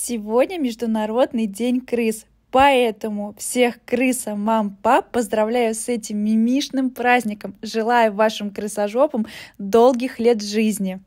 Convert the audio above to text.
Сегодня Международный день крыс, Поэтому всех крыса, мам, пап поздравляю с этим мимишным праздником. Желаю вашим крысожопам долгих лет жизни.